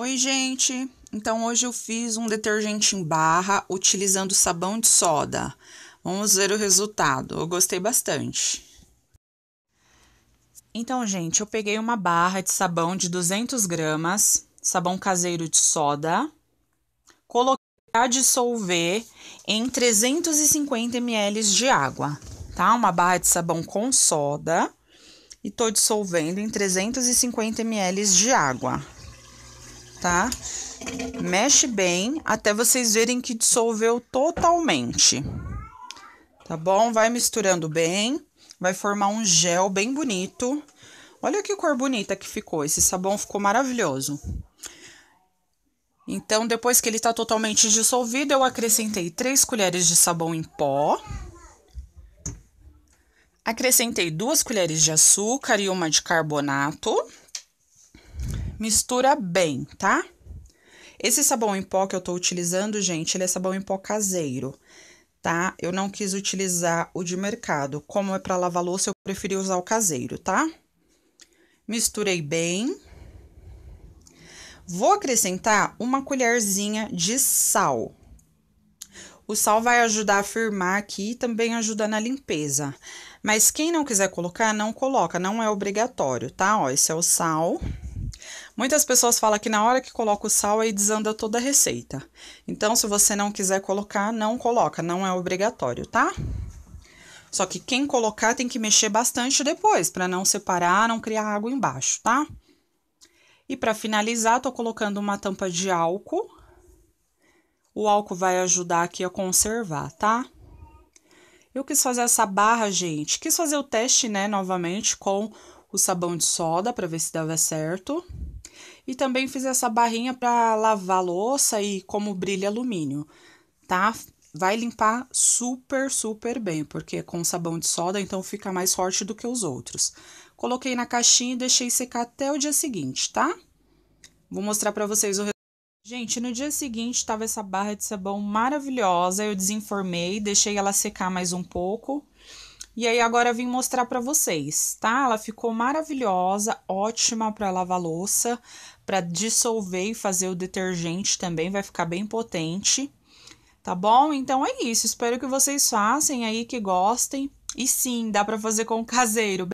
Oi, gente! Então, hoje eu fiz um detergente em barra utilizando sabão de soda. Vamos ver o resultado. Eu gostei bastante. Então, gente, eu peguei uma barra de sabão de 200 gramas, sabão caseiro de soda, coloquei a dissolver em 350 ml de água, tá? Uma barra de sabão com soda e tô dissolvendo em 350 ml de água tá? Mexe bem até vocês verem que dissolveu totalmente. Tá bom? Vai misturando bem, vai formar um gel bem bonito. Olha que cor bonita que ficou, esse sabão ficou maravilhoso. Então, depois que ele tá totalmente dissolvido, eu acrescentei três colheres de sabão em pó. Acrescentei duas colheres de açúcar e uma de carbonato mistura bem, tá? Esse sabão em pó que eu tô utilizando, gente, ele é sabão em pó caseiro, tá? Eu não quis utilizar o de mercado. Como é para lavar louça, eu preferi usar o caseiro, tá? Misturei bem. Vou acrescentar uma colherzinha de sal. O sal vai ajudar a firmar aqui e também ajuda na limpeza. Mas quem não quiser colocar, não coloca, não é obrigatório, tá? Ó, esse é o sal. Muitas pessoas falam que na hora que coloca o sal aí desanda toda a receita. Então, se você não quiser colocar, não coloca, não é obrigatório, tá? Só que quem colocar tem que mexer bastante depois, para não separar, não criar água embaixo, tá? E para finalizar, tô colocando uma tampa de álcool. O álcool vai ajudar aqui a conservar, tá? Eu quis fazer essa barra, gente. Quis fazer o teste, né, novamente com o sabão de soda para ver se dava certo. E também fiz essa barrinha para lavar louça e como brilha alumínio, tá? Vai limpar super, super bem, porque é com sabão de soda, então fica mais forte do que os outros. Coloquei na caixinha e deixei secar até o dia seguinte, tá? Vou mostrar para vocês o resultado. Gente, no dia seguinte tava essa barra de sabão maravilhosa, eu desenformei, deixei ela secar mais um pouco. E aí agora vim mostrar para vocês, tá? Ela ficou maravilhosa, ótima para lavar louça, para dissolver e fazer o detergente também, vai ficar bem potente. Tá bom? Então é isso, espero que vocês façam aí que gostem. E sim, dá para fazer com caseiro.